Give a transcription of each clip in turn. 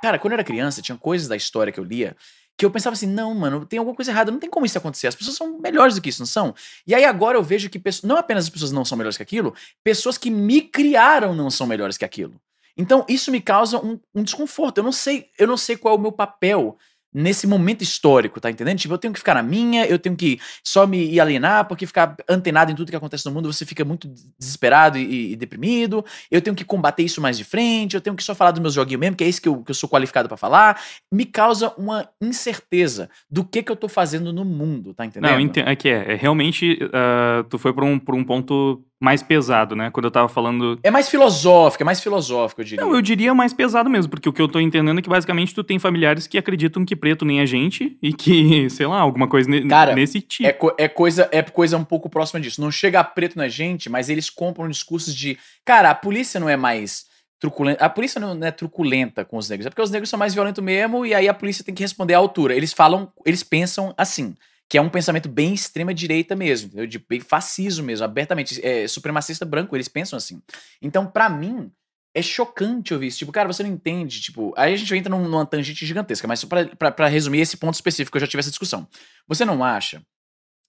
Cara, quando eu era criança, tinha coisas da história que eu lia que eu pensava assim, não, mano, tem alguma coisa errada, não tem como isso acontecer. As pessoas são melhores do que isso, não são? E aí agora eu vejo que pessoas, não apenas as pessoas não são melhores que aquilo, pessoas que me criaram não são melhores que aquilo. Então isso me causa um, um desconforto. Eu não sei, eu não sei qual é o meu papel nesse momento histórico, tá entendendo? Tipo, eu tenho que ficar na minha, eu tenho que só me alienar, porque ficar antenado em tudo que acontece no mundo, você fica muito desesperado e, e deprimido. Eu tenho que combater isso mais de frente, eu tenho que só falar dos meus joguinhos mesmo, que é isso que eu, que eu sou qualificado para falar. Me causa uma incerteza do que que eu tô fazendo no mundo, tá entendendo? Não, é que é, é realmente uh, tu foi pra um, pra um ponto mais pesado, né? Quando eu tava falando. É mais filosófico, é mais filosófico, eu diria. Não, eu diria mais pesado mesmo, porque o que eu tô entendendo é que basicamente tu tem familiares que acreditam que preto nem a é gente e que, sei lá, alguma coisa Cara, nesse tipo. É, co é, coisa, é coisa um pouco próxima disso. Não chega preto na é gente, mas eles compram discursos de. Cara, a polícia não é mais. Truculenta. A polícia não é truculenta com os negros, é porque os negros são mais violentos mesmo e aí a polícia tem que responder à altura. Eles falam, eles pensam assim que é um pensamento bem extrema-direita mesmo, entendeu? de bem fascismo mesmo, abertamente. É, supremacista branco, eles pensam assim. Então, para mim, é chocante ouvir isso. Tipo, cara, você não entende. Tipo, aí a gente entra num, numa tangente gigantesca, mas só pra, resumir esse ponto específico, eu já tive essa discussão. Você não acha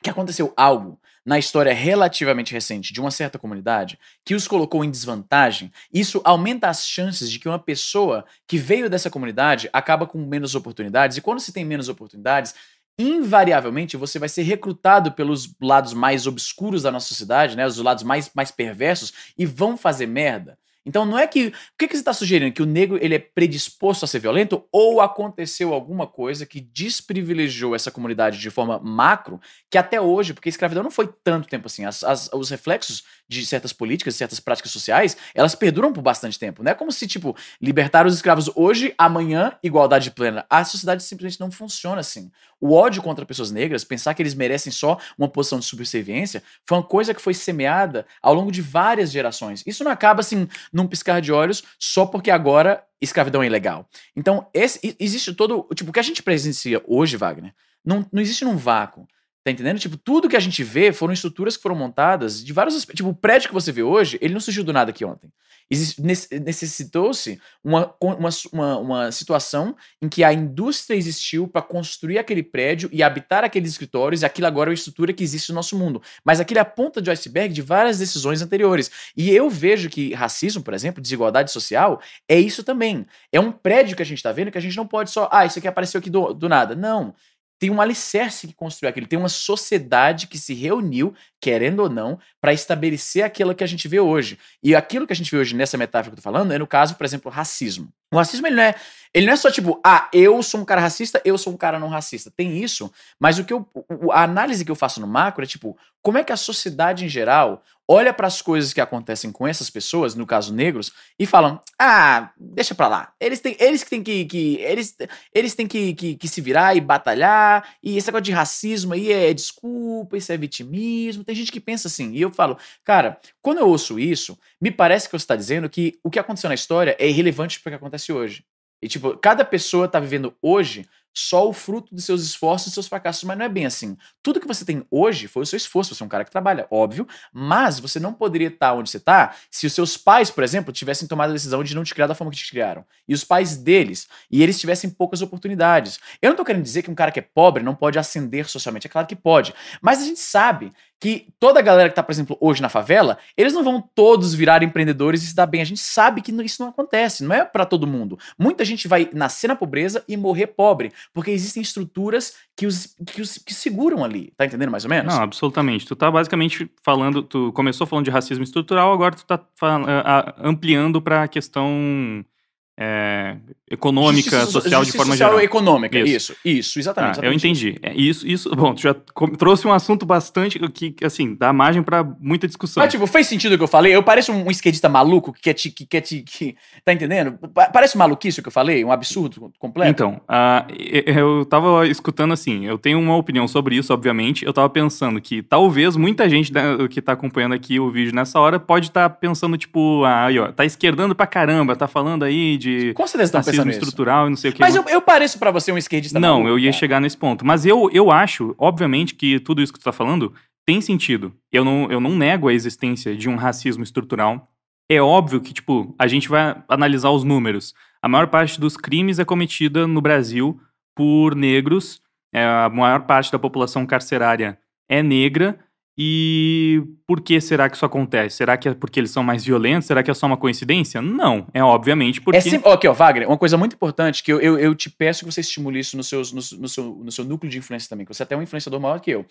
que aconteceu algo na história relativamente recente de uma certa comunidade que os colocou em desvantagem? Isso aumenta as chances de que uma pessoa que veio dessa comunidade acaba com menos oportunidades, e quando se tem menos oportunidades, invariavelmente você vai ser recrutado pelos lados mais obscuros da nossa sociedade, né? Os lados mais, mais perversos e vão fazer merda. Então não é que. O que, que você está sugerindo? Que o negro ele é predisposto a ser violento? Ou aconteceu alguma coisa que desprivilegiou essa comunidade de forma macro, que até hoje, porque a escravidão não foi tanto tempo assim. As, as, os reflexos de certas políticas, de certas práticas sociais, elas perduram por bastante tempo. Não é como se, tipo, libertar os escravos hoje, amanhã, igualdade plena. A sociedade simplesmente não funciona assim. O ódio contra pessoas negras, pensar que eles merecem só uma posição de subserviência, foi uma coisa que foi semeada ao longo de várias gerações. Isso não acaba assim num piscar de olhos só porque agora escravidão é ilegal. Então, esse, existe todo. Tipo, o que a gente presencia hoje, Wagner, não, não existe num vácuo. Tá entendendo? Tipo, tudo que a gente vê foram estruturas que foram montadas de vários aspectos. Tipo, o prédio que você vê hoje, ele não surgiu do nada aqui ontem. Necessitou-se uma, uma, uma, uma, situação em que a indústria existiu para construir aquele prédio e habitar aqueles escritórios, e aquilo agora é a estrutura que existe no nosso mundo. Mas aquilo é a ponta de iceberg de várias decisões anteriores. E eu vejo que racismo, por exemplo, desigualdade social, é isso também. É um prédio que a gente está vendo que a gente não pode só, ah, isso aqui apareceu aqui do, do nada. Não tem um alicerce que construiu aquilo, tem uma sociedade que se reuniu, querendo ou não, para estabelecer aquilo que a gente vê hoje. E aquilo que a gente vê hoje nessa metáfora que eu tô falando é, no caso, por exemplo, racismo. O racismo, ele não é. Ele não é só tipo, ah, eu sou um cara racista, eu sou um cara não racista. Tem isso, mas o que eu, a análise que eu faço no macro é tipo, como é que a sociedade em geral olha para as coisas que acontecem com essas pessoas, no caso negros, e falam, ah, deixa para lá. Eles têm, eles que têm que, que eles, eles têm que, que, que, se virar e batalhar. E esse negócio de racismo aí é desculpa, isso é vitimismo. Tem gente que pensa assim. E eu falo, cara, quando eu ouço isso, me parece que você está dizendo que o que aconteceu na história é irrelevante para o que acontece acontece hoje. E, tipo, cada pessoa tá vivendo hoje só o fruto de seus esforços e seus fracassos, mas não é bem assim. Tudo que você tem hoje foi o seu esforço, você é um cara que trabalha, óbvio, mas você não poderia estar onde você está se os seus pais, por exemplo, tivessem tomado a decisão de não te criar da forma que te criaram, e os pais deles, e eles tivessem poucas oportunidades. Eu não estou querendo dizer que um cara que é pobre não pode ascender socialmente, é claro que pode, mas a gente sabe que toda a galera que está, por exemplo, hoje na favela, eles não vão todos virar empreendedores e se dar bem. A gente sabe que isso não acontece, não é para todo mundo. Muita gente vai nascer na pobreza e morrer pobre, porque existem estruturas que os, que os que seguram ali, tá entendendo mais ou menos? Não, absolutamente. Tu tá basicamente falando, tu começou falando de racismo estrutural, agora tu tá eh, ampliando para a questão é, econômica, justiça, social, justiça de forma social geral. econômica, isso, isso, isso exatamente, ah, exatamente, Eu entendi. É, isso, isso, bom, tu já trouxe um assunto bastante que, assim, dá margem para muita discussão. Mas, tipo, fez sentido o que eu falei? Eu pareço um esquerdista maluco que quer te. Que quer te que, tá entendendo? Parece maluquice o que eu falei? Um absurdo completo? Então, uh, eu tava escutando assim, eu tenho uma opinião sobre isso, obviamente. Eu tava pensando que talvez muita gente que tá acompanhando aqui o vídeo nessa hora pode estar tá pensando, tipo, ah, aí, ó, tá esquerdando pra caramba, tá falando aí de de Com racismo estrutural isso. e não sei o que. Mas eu, eu pareço para você um esquerdista. Não, maluco, eu ia cara. chegar nesse ponto. Mas eu, eu acho, obviamente, que tudo isso que tu tá falando tem sentido. Eu não, eu não nego a existência de um racismo estrutural. É óbvio que, tipo, a gente vai analisar os números. A maior parte dos crimes é cometida no Brasil por negros. É, a maior parte da população carcerária é negra e por que será que isso acontece? Será que é porque eles são mais violentos? Será que é só uma coincidência? Não, é obviamente porque. É sempre... Aqui, ó, Wagner, uma coisa muito importante que eu, eu, eu te peço que você estimule isso no, seus, no, no, seu, no seu núcleo de influência também, que você é até um influenciador maior que eu.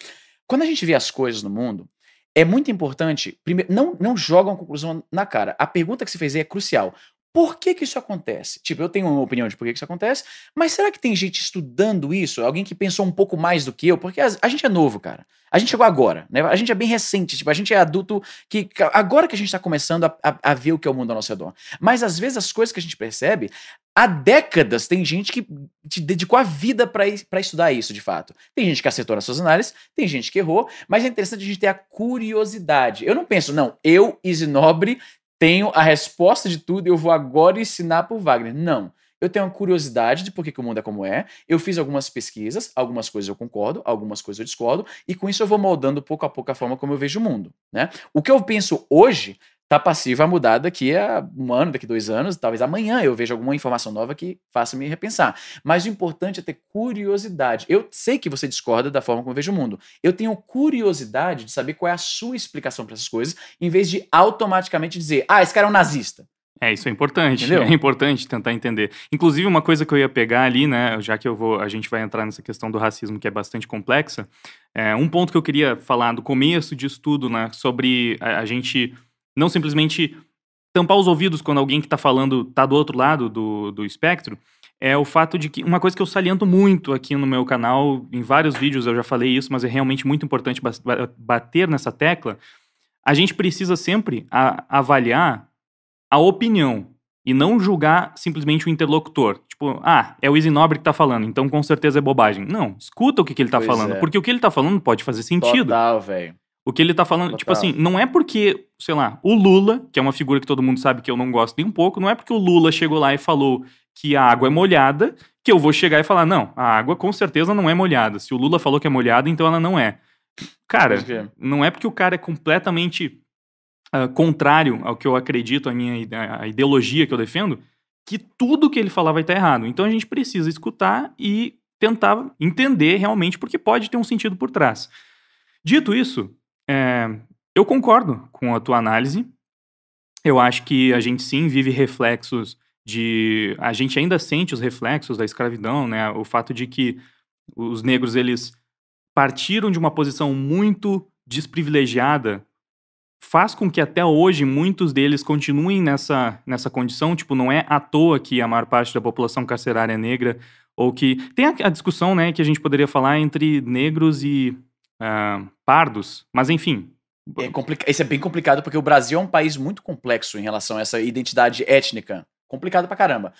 Quando a gente vê as coisas no mundo, é muito importante. Primeiro, não, não joga uma conclusão na cara. A pergunta que você fez aí é crucial. Por que, que isso acontece? Tipo, eu tenho uma opinião de por que, que isso acontece, mas será que tem gente estudando isso? Alguém que pensou um pouco mais do que eu? Porque a, a gente é novo, cara. A gente chegou agora, né? A gente é bem recente, tipo, a gente é adulto que agora que a gente está começando a, a, a, ver o que é o mundo ao nosso redor. Mas às vezes as coisas que a gente percebe, há décadas tem gente que te dedicou a vida para estudar isso, de fato. Tem gente que acertou nas suas análises, tem gente que errou, mas é interessante a gente ter a curiosidade. Eu não penso, não, eu, Isinobre, tenho a resposta de tudo, eu vou agora ensinar para o Wagner. Não. Eu tenho uma curiosidade de por que, que, o mundo é como é. Eu fiz algumas pesquisas, algumas coisas eu concordo, algumas coisas eu discordo, e com isso eu vou moldando pouco a pouco a forma como eu vejo o mundo. Né? O que eu penso hoje tá passiva a mudar daqui a um ano, daqui a dois anos, talvez amanhã eu veja alguma informação nova que faça me repensar. Mas o importante é ter curiosidade. Eu sei que você discorda da forma como eu vejo o mundo. Eu tenho curiosidade de saber qual é a sua explicação para essas coisas, em vez de automaticamente dizer, ah, esse cara é um nazista. É, isso é importante. Entendeu? É importante tentar entender. Inclusive, uma coisa que eu ia pegar ali, né? Já que eu vou, a gente vai entrar nessa questão do racismo que é bastante complexa. É, um ponto que eu queria falar do começo de estudo né? Sobre a, a gente não simplesmente tampar os ouvidos quando alguém que está falando está do outro lado do, do espectro, é o fato de que uma coisa que eu saliento muito aqui no meu canal, em vários vídeos eu já falei isso, mas é realmente muito importante bater nessa tecla. A gente precisa sempre a, avaliar a opinião e não julgar simplesmente o interlocutor. Tipo, ah, é o Easy Nobre que tá falando, então com certeza é bobagem. Não, escuta o que, que ele tá pois falando, é. porque o que ele tá falando pode fazer sentido. Total, velho. O que ele tá falando, tipo Total. tipo assim, não é porque, sei lá, o Lula, que é uma figura que todo mundo sabe que eu não gosto nem um pouco, não é porque o Lula chegou lá e falou que a água é molhada, que eu vou chegar e falar, não, a água com certeza não é molhada. Se o Lula falou que é molhada, então ela não é. Cara, não é porque o cara é completamente uh, contrário ao que eu acredito, a minha a ideologia que eu defendo, que tudo que ele falar vai estar tá errado. Então a gente precisa escutar e tentar entender realmente, porque pode ter um sentido por trás. Dito isso, é, eu concordo com a tua análise. Eu acho que a gente sim vive reflexos de. A gente ainda sente os reflexos da escravidão, né? O fato de que os negros eles partiram de uma posição muito desprivilegiada faz com que até hoje muitos deles continuem nessa, nessa condição. Tipo, não é à toa que a maior parte da população carcerária é negra, ou que. Tem a, a discussão, né, que a gente poderia falar entre negros e uh, pardos, mas enfim. É complica... Esse é bem complicado porque o Brasil é um país muito complexo em relação a essa identidade étnica. Complicado pra caramba.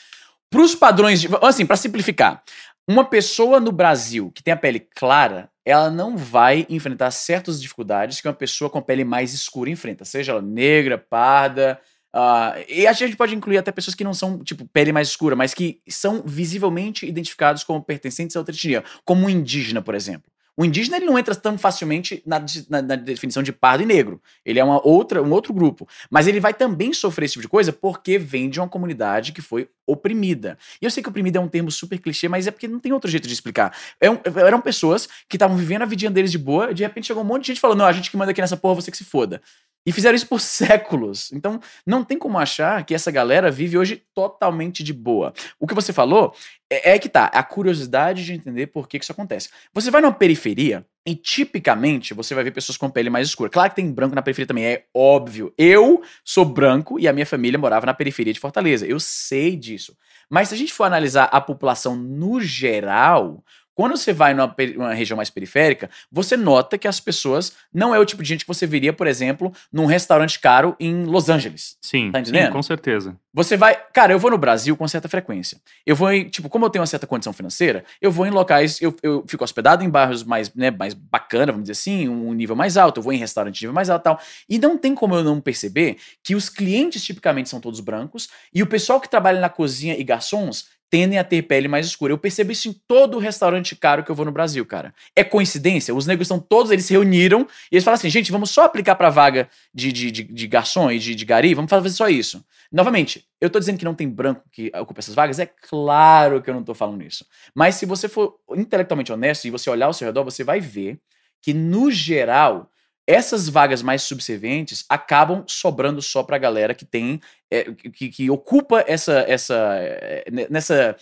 os padrões de. Assim, para simplificar, uma pessoa no Brasil que tem a pele clara, ela não vai enfrentar certas dificuldades que uma pessoa com a pele mais escura enfrenta, seja ela negra, parda. Uh, e a gente pode incluir até pessoas que não são, tipo, pele mais escura, mas que são visivelmente identificados como pertencentes a outra etnia, como um indígena, por exemplo. O indígena ele não entra tão facilmente na, na, na, definição de pardo e negro. Ele é uma outra, um outro grupo. Mas ele vai também sofrer esse tipo de coisa porque vem de uma comunidade que foi oprimida. E eu sei que oprimida é um termo super clichê, mas é porque não tem outro jeito de explicar. É um, eram pessoas que estavam vivendo a vidinha deles de boa, e de repente chegou um monte de gente falando: não, a gente que manda aqui nessa porra, você que se foda. E fizeram isso por séculos. Então, não tem como achar que essa galera vive hoje totalmente de boa. O que você falou é, é que tá é a curiosidade de entender por que, que isso acontece. Você vai numa periferia e tipicamente você vai ver pessoas com pele mais escura. Claro que tem branco na periferia também, é óbvio. Eu sou branco e a minha família morava na periferia de Fortaleza. Eu sei disso. Mas se a gente for analisar a população no geral, quando você vai numa, região mais periférica, você nota que as pessoas não é o tipo de gente que você veria, por exemplo, num restaurante caro em Los Angeles. Sim, tá entendendo? Sim, com certeza. Você vai, cara, eu vou no Brasil com certa frequência. Eu vou em, tipo, como eu tenho uma certa condição financeira, eu vou em locais, eu, eu fico hospedado em bairros mais, né, mais bacana, vamos dizer assim, um nível mais alto, eu vou em restaurante de nível mais alto e tal. E não tem como eu não perceber que os clientes tipicamente são todos brancos e o pessoal que trabalha na cozinha e garçons tendem a ter pele mais escura. Eu percebo isso em todo restaurante caro que eu vou no Brasil, cara. É coincidência? Os negros estão todos, eles se reuniram e eles falaram assim, gente, vamos só aplicar pra vaga de, de, de, de garçom e de, de gari, vamos fazer só isso. Novamente, eu tô dizendo que não tem branco que ocupa essas vagas? É claro que eu não tô falando isso. Mas se você for intelectualmente honesto e você olhar ao seu redor, você vai ver que, no geral, essas vagas mais subservientes acabam sobrando só para a galera que tem, é, que, que, ocupa essa, essa, eh, nessa,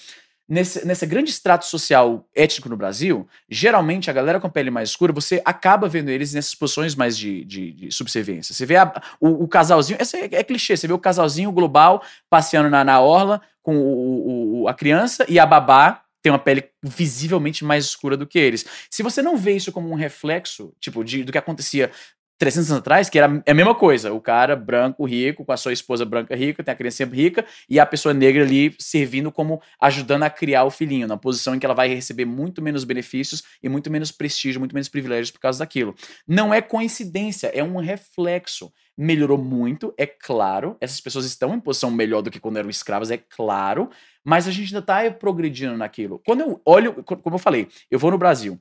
nesse, nessa grande extrato social étnico no Brasil. Geralmente, a galera com a pele mais escura, você acaba vendo eles nessas posições mais de, de, de Você vê a, o, o, casalzinho, essa é, é, clichê, você vê o casalzinho global passeando na, na orla com o, o, a criança e a babá tem uma pele visivelmente mais escura do que eles. Se você não vê isso como um reflexo, tipo, de, do que acontecia 300 anos atrás, que era a mesma coisa. O cara branco, rico, com a sua esposa branca rica, tem a criança rica, e a pessoa negra ali servindo como ajudando a criar o filhinho, na posição em que ela vai receber muito menos benefícios e muito menos prestígio, muito menos privilégios por causa daquilo. Não é coincidência, é um reflexo. Melhorou muito, é claro. Essas pessoas estão em posição melhor do que quando eram escravas, é claro. Mas a gente ainda está progredindo naquilo. Quando eu olho, como eu falei, eu vou no Brasil,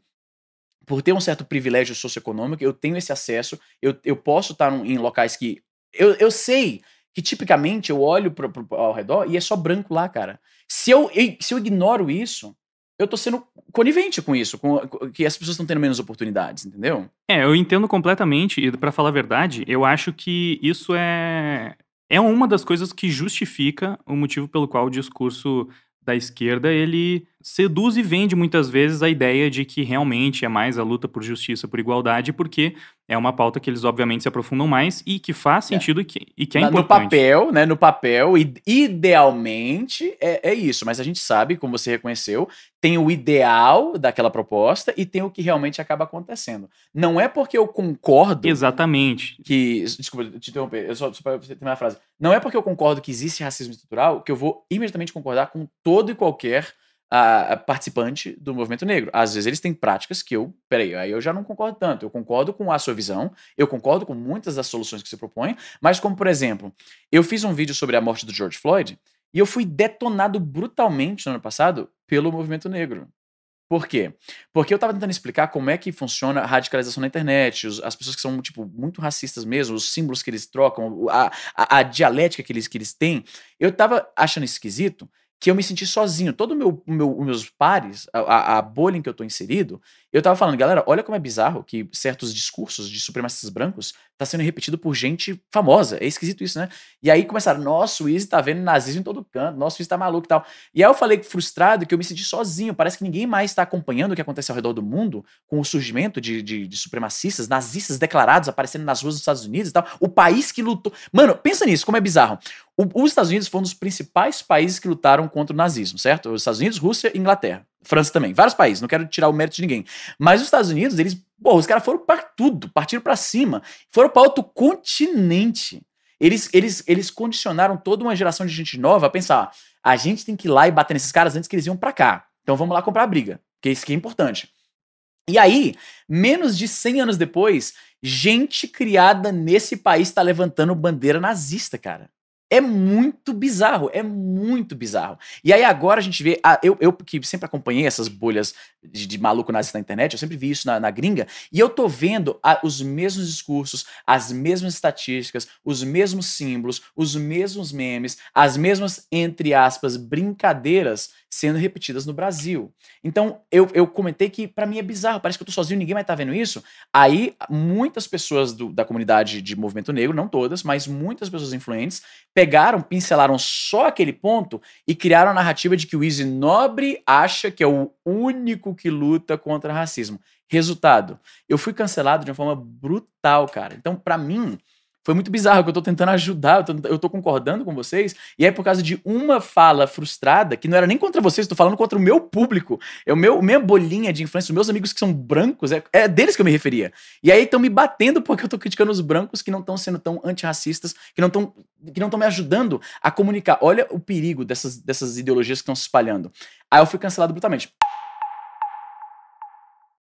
por ter um certo privilégio socioeconômico, eu tenho esse acesso, eu, eu posso estar em locais que. Eu, eu sei que tipicamente eu olho pro, pro, ao redor e é só branco lá, cara. Se eu, eu se eu ignoro isso, eu tô sendo conivente com isso, com, com que as pessoas estão tendo menos oportunidades, entendeu? É, eu entendo completamente, e para falar a verdade, eu acho que isso é. É uma das coisas que justifica o motivo pelo qual o discurso da esquerda ele seduz e vende muitas vezes a ideia de que realmente é mais a luta por justiça, por igualdade, porque é uma pauta que eles obviamente se aprofundam mais e que faz é. sentido é. e, que, e que é no importante. No papel, né? No papel, idealmente é, é isso, mas a gente sabe, como você reconheceu, tem o ideal daquela proposta e tem o que realmente acaba acontecendo. Não é porque eu concordo. Exatamente. Que. Desculpa te interromper, eu só, só para terminar a frase. Não é porque eu concordo que existe racismo estrutural que eu vou imediatamente concordar com todo e qualquer a, participante do movimento negro. Às vezes eles têm práticas que eu, peraí, aí eu já não concordo tanto. Eu concordo com a sua visão, eu concordo com muitas das soluções que você propõe, mas como, por exemplo, eu fiz um vídeo sobre a morte do George Floyd e eu fui detonado brutalmente no ano passado pelo movimento negro. Por quê? Porque eu estava tentando explicar como é que funciona a radicalização na internet, os, as pessoas que são, tipo, muito racistas mesmo, os símbolos que eles trocam, a, a, a dialética que eles, que eles têm. Eu estava achando esquisito que eu me senti sozinho. Todo o meu, meu, meus pares, a, a bolha em que eu estou inserido, eu tava falando, galera, olha como é bizarro que certos discursos de supremacistas brancos tá sendo repetido por gente famosa. É esquisito isso, né? E aí começaram, nossa, o Izzy tá vendo nazismo em todo canto, nossa, o Izzy tá maluco e tal. E aí eu falei frustrado que eu me senti sozinho. Parece que ninguém mais tá acompanhando o que acontece ao redor do mundo com o surgimento de, de, de supremacistas, nazistas declarados aparecendo nas ruas dos Estados Unidos e tal. O país que lutou. Mano, pensa nisso, como é bizarro. O, os Estados Unidos foram um dos principais países que lutaram contra o nazismo, certo? Os Estados Unidos, Rússia e Inglaterra. França também, vários países, não quero tirar o mérito de ninguém. Mas os Estados Unidos, eles, pô, os caras foram para tudo, partiram para cima, foram para outro continente. Eles, eles, eles condicionaram toda uma geração de gente nova a pensar: ah, a gente tem que ir lá e bater nesses caras antes que eles iam para cá. Então vamos lá comprar a briga, que isso que é importante. E aí, menos de 100 anos depois, gente criada nesse país está levantando bandeira nazista, cara. É muito bizarro, é muito bizarro. E aí agora a gente vê, ah, eu, eu que sempre acompanhei essas bolhas de, de maluco nazista na internet, eu sempre vi isso na, na gringa, e eu tô vendo ah, os mesmos discursos, as mesmas estatísticas, os mesmos símbolos, os mesmos memes, as mesmas, entre aspas, brincadeiras sendo repetidas no Brasil. Então, eu, eu comentei que para mim é bizarro, parece que eu tô sozinho, ninguém mais tá vendo isso. Aí, muitas pessoas do, da comunidade de movimento negro, não todas, mas muitas pessoas influentes, pegaram, pincelaram só aquele ponto e criaram a narrativa de que o Easy Nobre acha que é o único que luta contra racismo. Resultado, eu fui cancelado de uma forma brutal, cara. Então, para mim, foi muito bizarro, que eu tô tentando ajudar, eu tô, eu tô, concordando com vocês, e aí é por causa de uma fala frustrada, que não era nem contra vocês, tô falando contra o meu público, é o meu, minha bolinha de influência, os meus amigos que são brancos, é, é deles que eu me referia. E aí estão me batendo porque eu tô criticando os brancos que não estão sendo tão antirracistas, que não estão que não estão me ajudando a comunicar. Olha o perigo dessas, dessas ideologias que estão se espalhando. Aí eu fui cancelado brutalmente.